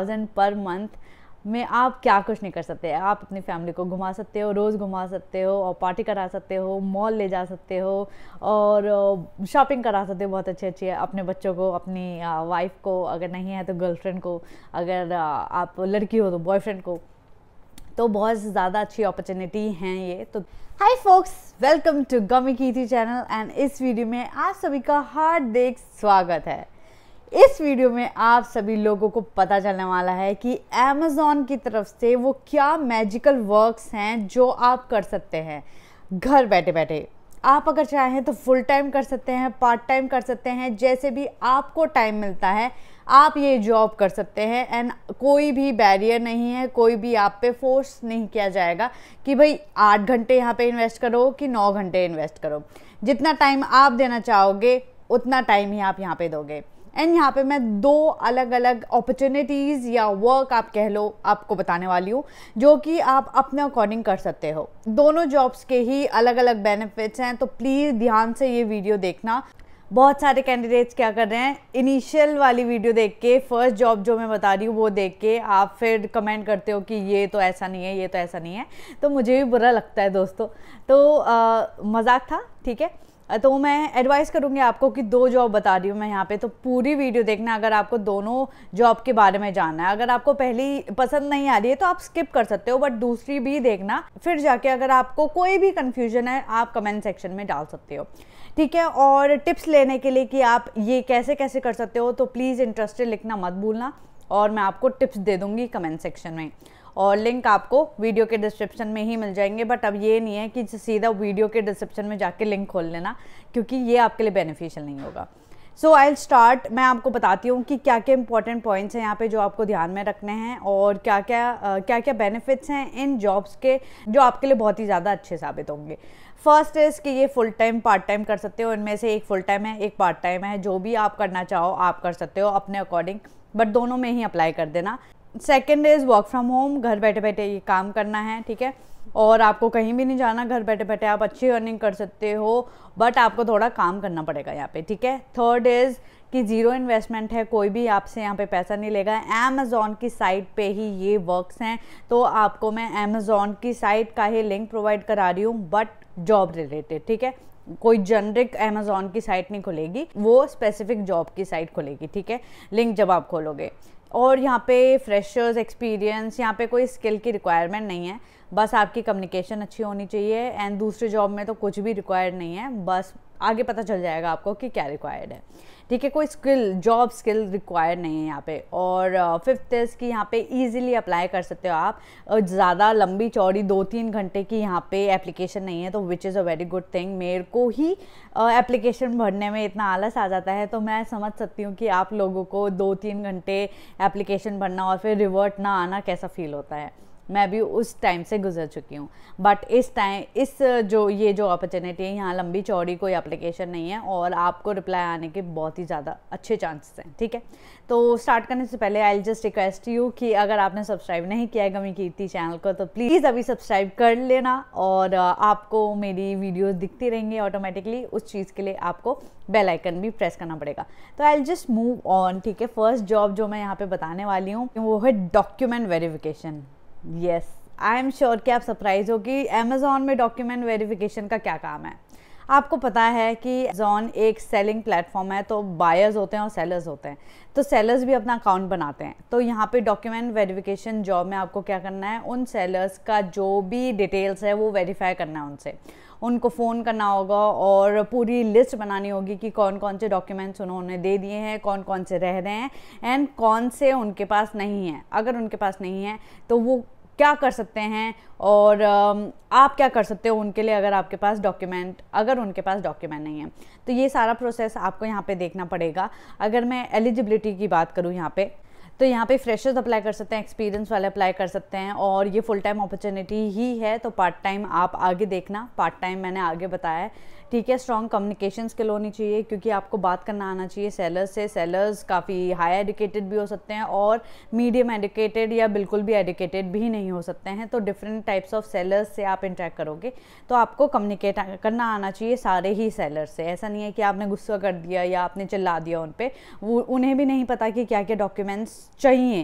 thousand per month में आप क्या कुछ नहीं कर सकते आप अपनी फैमिली को घुमा सकते हो रोज़ घुमा सकते हो और पार्टी करा सकते हो मॉल ले जा सकते हो और शॉपिंग करा सकते हो बहुत अच्छी अच्छी अपने बच्चों को अपनी वाइफ को अगर नहीं है तो गर्लफ्रेंड को अगर आप लड़की हो तो बॉयफ्रेंड को तो बहुत ज़्यादा अच्छी अपॉर्चुनिटी हैं ये तो हाय फोक्स वेलकम टू गमी कीथी चैनल एंड इस वीडियो में आप सभी का हार्दिक स्वागत है इस वीडियो में आप सभी लोगों को पता चलने वाला है कि अमेज़ोन की तरफ से वो क्या मैजिकल वर्क्स हैं जो आप कर सकते हैं घर बैठे बैठे आप अगर चाहें तो फुल टाइम कर सकते हैं पार्ट टाइम कर सकते हैं जैसे भी आपको टाइम मिलता है आप ये जॉब कर सकते हैं एंड कोई भी बैरियर नहीं है कोई भी आप पे फोर्स नहीं किया जाएगा कि भाई आठ घंटे यहाँ पे इन्वेस्ट करो कि नौ घंटे इन्वेस्ट करो जितना टाइम आप देना चाहोगे उतना टाइम ही आप यहाँ पे दोगे एंड यहाँ पे मैं दो अलग अलग अपॉर्चुनिटीज़ या वर्क आप कह लो आपको बताने वाली हूँ जो कि आप अपने अकॉर्डिंग कर सकते हो दोनों जॉब्स के ही अलग अलग बेनिफिट्स हैं तो प्लीज़ ध्यान से ये वीडियो देखना बहुत सारे कैंडिडेट्स क्या कर रहे हैं इनिशियल वाली वीडियो देख के फर्स्ट जॉब जो मैं बता रही हूँ वो देख के आप फिर कमेंट करते हो कि ये तो ऐसा नहीं है ये तो ऐसा नहीं है तो मुझे भी बुरा लगता है दोस्तों तो मजाक था ठीक है तो मैं एडवाइस करूँगी आपको कि दो जॉब बता रही हूँ मैं यहाँ पे तो पूरी वीडियो देखना अगर आपको दोनों जॉब के बारे में जानना है अगर आपको पहली पसंद नहीं आ रही है तो आप स्किप कर सकते हो बट दूसरी भी देखना फिर जाके अगर आपको कोई भी कन्फ्यूजन है आप कमेंट सेक्शन में डाल सकते हो ठीक है और टिप्स लेने के लिए कि आप ये कैसे कैसे कर सकते हो तो प्लीज़ इंटरेस्टेड लिखना मत भूलना और मैं आपको टिप्स दे दूंगी कमेंट सेक्शन में और लिंक आपको वीडियो के डिस्क्रिप्शन में ही मिल जाएंगे बट अब ये नहीं है कि सीधा वीडियो के डिस्क्रिप्शन में जाके लिंक खोल लेना क्योंकि ये आपके लिए बेनिफिशियल नहीं होगा सो आई स्टार्ट मैं आपको बताती हूँ कि क्या क्या इंपॉर्टेंट पॉइंट्स हैं यहाँ पे जो आपको ध्यान में रखने हैं और क्या क्या क्या क्या बेनिफिट्स हैं इन जॉब्स के जो आपके लिए बहुत ही ज़्यादा अच्छे साबित होंगे फर्स्ट इज़ कि ये फुल टाइम पार्ट टाइम कर सकते हो इनमें से एक फुल टाइम है एक पार्ट टाइम है जो भी आप करना चाहो आप कर सकते हो अपने अकॉर्डिंग बट दोनों में ही अप्लाई कर देना second is work from home घर बैठे बैठे ये काम करना है ठीक है और आपको कहीं भी नहीं जाना घर बैठे बैठे आप अच्छी अर्निंग कर सकते हो बट आपको थोड़ा काम करना पड़ेगा यहाँ पे ठीक है थर्ड इज़ कि ज़ीरो इन्वेस्टमेंट है कोई भी आपसे यहाँ पे पैसा नहीं लेगा अमेज़ोन की साइट पे ही ये वर्क्स हैं तो आपको मैं अमेज़ोन की साइट का ही लिंक प्रोवाइड करा रही हूँ बट जॉब रिलेटेड ठीक है कोई जनरिक अमेजोन की साइट नहीं खुलेगी वो स्पेसिफिक जॉब की साइट खुलेगी ठीक है लिंक जब आप खोलोगे और यहाँ पे फ्रेशर्स एक्सपीरियंस यहाँ पे कोई स्किल की रिक्वायरमेंट नहीं है बस आपकी कम्युनिकेशन अच्छी होनी चाहिए एंड दूसरे जॉब में तो कुछ भी रिक्वायर्ड नहीं है बस आगे पता चल जाएगा आपको कि क्या रिक्वायर्ड है ठीक है कोई स्किल जॉब स्किल रिक्वायर्ड नहीं है यहाँ पे और फिफ्थ uh, कि यहाँ पे इजीली अप्लाई कर सकते हो आप ज़्यादा लंबी चौड़ी दो तीन घंटे की यहाँ पे एप्लीकेशन नहीं है तो which is a very good thing मेरे को ही एप्लीकेशन uh, भरने में इतना आलस आ जाता है तो मैं समझ सकती हूँ कि आप लोगों को दो तीन घंटे एप्लीकेशन भरना और फिर रिवर्ट ना आना कैसा फील होता है मैं भी उस टाइम से गुजर चुकी हूँ बट इस टाइम इस जो ये जो अपॉर्चुनिटी है यहाँ लंबी चौड़ी कोई एप्लीकेशन नहीं है और आपको रिप्लाई आने के बहुत ही ज़्यादा अच्छे चांसेस हैं ठीक है तो स्टार्ट करने से पहले आई जस्ट रिक्वेस्ट यू कि अगर आपने सब्सक्राइब नहीं किया है गमी कीर्ति चैनल को तो प्लीज़ अभी सब्सक्राइब कर लेना और आपको मेरी वीडियोज़ दिखती रहेंगी ऑटोमेटिकली उस चीज़ के लिए आपको बेलाइकन भी प्रेस करना पड़ेगा तो आई जस्ट मूव ऑन ठीक है फर्स्ट जॉब जो मैं यहाँ पर बताने वाली हूँ वो है document verification yes I am sure कि आप सरप्राइज हो कि अमेज़ोन में डॉक्यूमेंट वेरिफिकेशन का क्या काम है आपको पता है कि अमेज़ोन एक सेलिंग प्लेटफॉर्म है तो बायर्स होते हैं और सेलर्स होते हैं तो सेलर्स भी अपना अकाउंट बनाते हैं तो यहाँ पे डॉक्यूमेंट वेरिफिकेशन जॉब में आपको क्या करना है उन सेलर्स का जो भी डिटेल्स है वो वेरीफाई करना है उनसे उनको फ़ोन करना होगा और पूरी लिस्ट बनानी होगी कि कौन कौन से डॉक्यूमेंट्स उन्होंने दे दिए हैं कौन कौन से रह रहे हैं एंड कौन से उनके पास नहीं है अगर उनके पास नहीं है तो वो क्या कर सकते हैं और आप क्या कर सकते हो उनके लिए अगर आपके पास डॉक्यूमेंट अगर उनके पास डॉक्यूमेंट नहीं है तो ये सारा प्रोसेस आपको यहाँ पे देखना पड़ेगा अगर मैं एलिजिबिलिटी की बात करूँ यहाँ पे तो यहाँ पे फ्रेशर्स अप्लाई कर सकते हैं एक्सपीरियंस वाले अप्लाई कर सकते हैं और ये फुल टाइम अपॉर्चुनिटी ही है तो पार्ट टाइम आप आगे देखना पार्ट टाइम मैंने आगे बताया है ठीक है स्ट्रॉन्ग कम्युनिकेशन स्किल होनी चाहिए क्योंकि आपको बात करना आना चाहिए सेलर्स से सेलर्स काफ़ी हाई एडुकेटेड भी हो सकते हैं और मीडियम एडुकेटेड या बिल्कुल भी एडुकेटेड भी नहीं हो सकते हैं तो डिफरेंट टाइप्स ऑफ सेलर्स से आप इंटरेक्ट करोगे तो आपको कम्युनिकेट करना आना चाहिए सारे ही सेलर से ऐसा नहीं है कि आपने गुस्सा कर दिया या आपने चिल्ला दिया उन पर वो उन्हें भी नहीं पता कि क्या क्या डॉक्यूमेंट्स चाहिए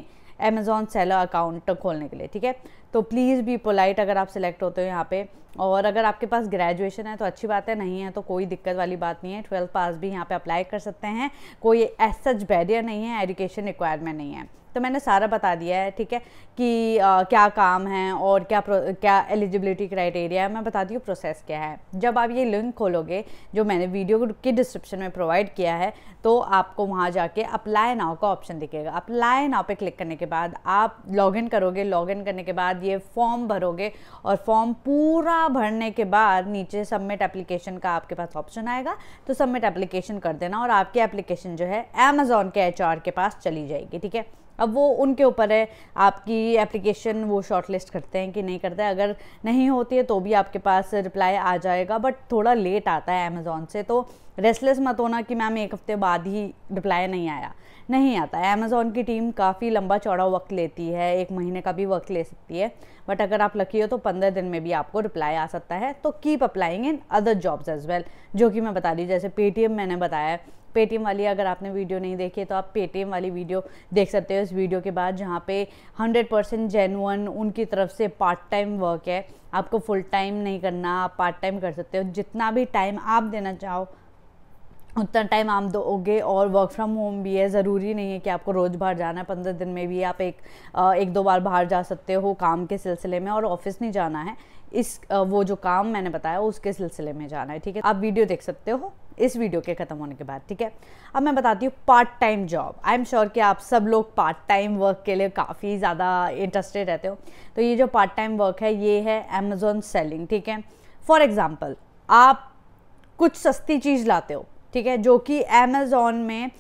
अमेज़ॉन सेलर अकाउंट खोलने के लिए ठीक है तो प्लीज़ भी पोलाइट अगर आप सिलेक्ट होते हो यहाँ पे और अगर आपके पास ग्रेजुएशन है तो अच्छी बात है नहीं है तो कोई दिक्कत वाली बात नहीं है ट्वेल्थ पास भी यहाँ पे अप्लाई कर सकते हैं कोई एस सच बैरियर नहीं है एजुकेशन रिक्वायरमेंट नहीं है तो मैंने सारा बता दिया है ठीक है कि आ, क्या काम है और क्या क्या एलिजिबिलिटी क्राइटेरिया है मैं बता दी प्रोसेस क्या है जब आप ये लिंक खोलोगे जो मैंने वीडियो की डिस्क्रिप्शन में प्रोवाइड किया है तो आपको वहाँ जाके अप्लाई नाव का ऑप्शन दिखेगा अप्लाई नाव पे क्लिक करने के बाद आप लॉगिन करोगे लॉगिन करने के बाद ये फॉर्म भरोगे और फॉर्म पूरा भरने के बाद नीचे सबमिट एप्लीकेशन का आपके पास ऑप्शन आएगा तो सबमिट एप्लीकेशन कर देना और आपकी एप्लीकेशन जो है अमेजोन के एच के पास चली जाएगी ठीक है अब वो उनके ऊपर है आपकी एप्लीकेशन वो शॉर्टलिस्ट करते हैं कि नहीं करते हैं अगर नहीं होती है तो भी आपके पास रिप्लाई आ जाएगा बट थोड़ा लेट आता है अमेज़ोन से तो रेस्टलेस मत होना कि मैम एक हफ़्ते बाद ही रिप्लाई नहीं आया नहीं आता है अमेज़ोन की टीम काफ़ी लंबा चौड़ा वक्त लेती है एक महीने का भी वक्त ले सकती है बट अगर आप लकी हो तो पंद्रह दिन में भी आपको रिप्लाई आ सकता है तो keep applying in other jobs as well जो कि मैं बता रही जैसे पेटीएम मैंने बताया पेटीएम वाली अगर आपने वीडियो नहीं देखी है तो आप पेटीएम वाली वीडियो देख सकते हो इस वीडियो के बाद जहाँ पे हंड्रेड परसेंट जेनुअन उनकी तरफ से पार्ट टाइम वर्क है आपको फुल टाइम नहीं करना आप पार्ट टाइम कर सकते हो जितना भी टाइम आप देना चाहो उतना टाइम आप दोगे और वर्क फ्रॉम होम भी है ज़रूरी नहीं है कि आपको रोज़ बाहर जाना है पंद्रह दिन में भी आप एक एक दो बार बाहर जा सकते हो काम के सिलसिले में और ऑफिस नहीं जाना है इस वो जो काम मैंने बताया उसके सिलसिले में जाना है ठीक है आप वीडियो देख सकते हो इस वीडियो के ख़त्म होने के बाद ठीक है अब मैं बताती हूँ part time job I am sure कि आप सब लोग पार्ट टाइम वर्क के लिए काफ़ी ज़्यादा इंटरेस्टेड रहते हो तो ये जो पार्ट टाइम वर्क है ये है अमेजोन सेलिंग ठीक है फॉर एग्ज़ाम्पल आप कुछ सस्ती चीज़ लाते हो ठीक है जो कि अमेजोन में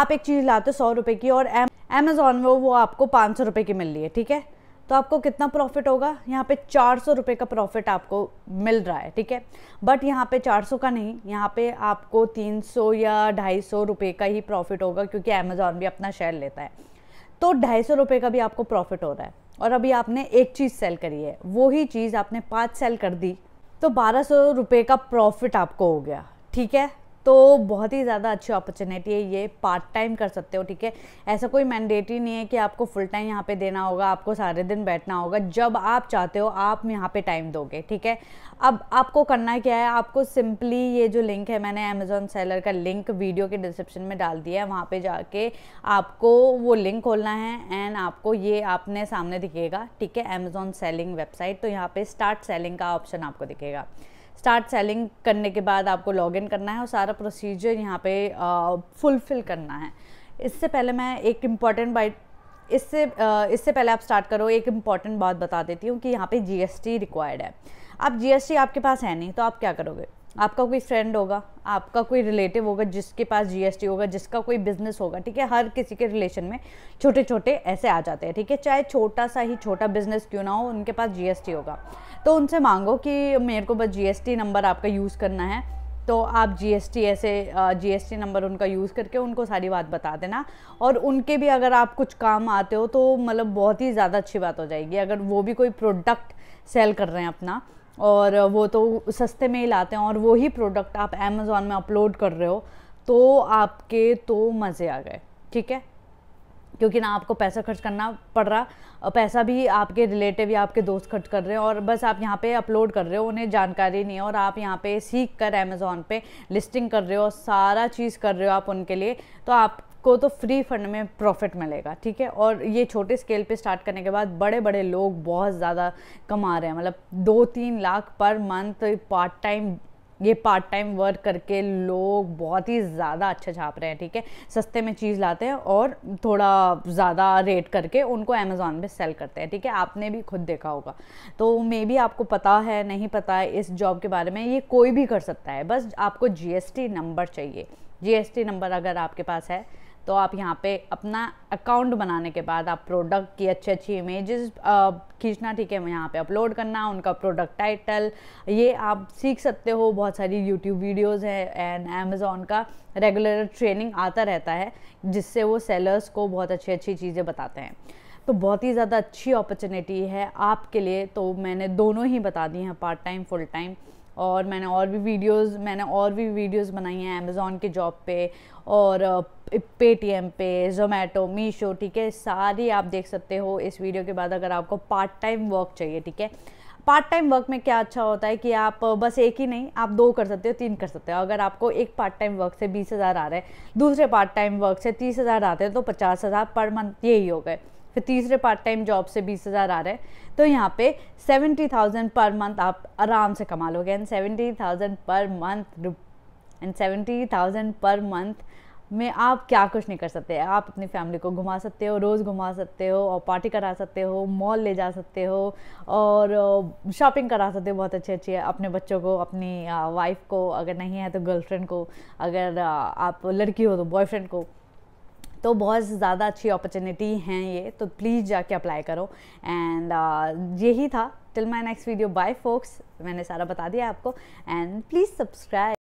आप एक चीज़ लाते हो सौ रुपये की और अमेजोन में वो आपको पाँच सौ रुपये की मिल रही है ठीक है तो आपको कितना प्रॉफिट होगा यहाँ पे चार सौ रुपये का प्रॉफिट आपको मिल रहा है ठीक है बट यहाँ पे चार सौ का नहीं यहाँ पे आपको तीन सौ या ढाई सौ रुपये का ही प्रॉफिट होगा क्योंकि अमेज़ॉन भी अपना शेयर लेता है तो ढाई सौ रुपये का भी आपको प्रॉफिट हो रहा है और अभी आपने एक चीज़ सेल करी है वही चीज़ आपने पाँच सेल कर दी तो बारह सौ रुपये का प्रॉफिट आपको हो गया ठीक है तो बहुत ही ज़्यादा अच्छी अपॉर्चुनिटी है ये पार्ट टाइम कर सकते हो ठीक है ऐसा कोई मैंडेटरी नहीं है कि आपको फुल टाइम यहाँ पे देना होगा आपको सारे दिन बैठना होगा जब आप चाहते हो आप यहाँ पे टाइम दोगे ठीक है अब आपको करना क्या है आपको सिंपली ये जो लिंक है मैंने अमेजोन सेलर का लिंक वीडियो के डिस्क्रिप्शन में डाल दिया है वहाँ पर जाके आपको वो लिंक खोलना है एंड आपको ये आपने सामने दिखेगा ठीक है अमेजोन सेलिंग वेबसाइट तो यहाँ पर स्टार्ट सेलिंग का ऑप्शन आपको दिखेगा स्टार्ट सेलिंग करने के बाद आपको लॉग इन करना है और सारा प्रोसीजर यहाँ पे फुलफ़िल करना है इससे पहले मैं एक इम्पॉर्टेंट बाइट इससे इससे पहले आप स्टार्ट करो एक इम्पॉर्टेंट बात बता देती हूँ कि यहाँ पे जीएसटी रिक्वायर्ड है आप जीएसटी आपके पास है नहीं तो आप क्या करोगे आपका कोई फ्रेंड होगा आपका कोई रिलेटिव होगा जिसके पास जीएसटी होगा जिसका कोई बिजनेस होगा ठीक है हर किसी के रिलेशन में छोटे छोटे ऐसे आ जाते हैं ठीक है चाहे छोटा सा ही छोटा बिजनेस क्यों ना हो उनके पास जीएसटी होगा तो उनसे मांगो कि मेरे को बस जीएसटी नंबर आपका यूज़ करना है तो आप जीएसटी ऐसे जीएसटी नंबर उनका यूज़ करके उनको सारी बात बता देना और उनके भी अगर आप कुछ काम आते हो तो मतलब बहुत ही ज़्यादा अच्छी बात हो जाएगी अगर वो भी कोई प्रोडक्ट सेल कर रहे हैं अपना और वो तो सस्ते में ही लाते हैं और वही प्रोडक्ट आप अमेज़ोन में अपलोड कर रहे हो तो आपके तो मज़े आ गए ठीक है क्योंकि ना आपको पैसा खर्च करना पड़ रहा पैसा भी आपके रिलेटिव या आपके दोस्त खर्च कर रहे हैं और बस आप यहाँ पे अपलोड कर रहे हो उन्हें जानकारी नहीं है और आप यहाँ पे सीख कर अमेज़ोन पे लिस्टिंग कर रहे हो सारा चीज़ कर रहे हो आप उनके लिए तो आप को तो फ्री फंड में प्रॉफिट मिलेगा ठीक है और ये छोटे स्केल पे स्टार्ट करने के बाद बड़े बड़े लोग बहुत ज़्यादा कमा रहे हैं मतलब दो तीन lakh per month part time ये पार्ट टाइम वर्क करके लोग बहुत ही ज़्यादा अच्छा छाप रहे हैं ठीक है सस्ते में चीज़ लाते हैं और थोड़ा ज़्यादा रेट करके उनको अमेज़ोन पे सेल करते हैं ठीक है आपने भी खुद देखा होगा तो मे भी आपको पता है नहीं पता है इस जॉब के बारे में ये कोई भी कर सकता है बस आपको जीएसटी नंबर चाहिए जी नंबर अगर आपके पास है तो आप यहाँ पे अपना अकाउंट बनाने के बाद आप प्रोडक्ट की अच्छी अच्छी इमेजेस खींचना ठीक है यहाँ पे अपलोड करना उनका प्रोडक्ट टाइटल ये आप सीख सकते हो बहुत सारी यूट्यूब वीडियोस हैं एंड अमेज़ोन का रेगुलर ट्रेनिंग आता रहता है जिससे वो सेलर्स को बहुत अच्छी अच्छी चीज़ें बताते हैं तो बहुत ही ज़्यादा अच्छी अपॉर्चुनिटी है आपके लिए तो मैंने दोनों ही बता दी हैं पार्ट टाइम फुल टाइम और मैंने और भी वीडियोस मैंने और भी वीडियोस बनाई हैं अमेज़ोन के जॉब पे और पेटीएम पे जोमेटो मीशो ठीक है सारी आप देख सकते हो इस वीडियो के बाद अगर आपको पार्ट टाइम वर्क चाहिए ठीक है पार्ट टाइम वर्क में क्या अच्छा होता है कि आप बस एक ही नहीं आप दो कर सकते हो तीन कर सकते हो अगर आपको एक पार्ट टाइम वर्क से बीस हज़ार आ रहा है दूसरे पार्ट टाइम वर्क से तीस हज़ार आते हैं तो पचास हज़ार पर मंथ यही हो गए फिर तीसरे पार्ट टाइम जॉब से बीस हज़ार आ रहा है तो यहाँ पे सेवेंटी थाउजेंड पर मंथ आप आराम से कमा लोगे and seventy thousand per month and seventy thousand per month में आप क्या कुछ नहीं कर सकते आप अपनी फैमिली को घुमा सकते हो रोज़ घुमा सकते हो और पार्टी करा सकते हो मॉल ले जा सकते हो और शॉपिंग करा सकते हो बहुत अच्छी अच्छी है अपने बच्चों को अपनी वाइफ को अगर नहीं है तो गर्लफ्रेंड को अगर आप लड़की हो तो बॉयफ्रेंड को तो बहुत ज़्यादा अच्छी अपॉर्चुनिटी हैं ये तो प्लीज़ जाके अप्लाई करो एंड uh, यही था till my next video bye folks मैंने सारा बता दिया आपको एंड प्लीज़ सब्सक्राइब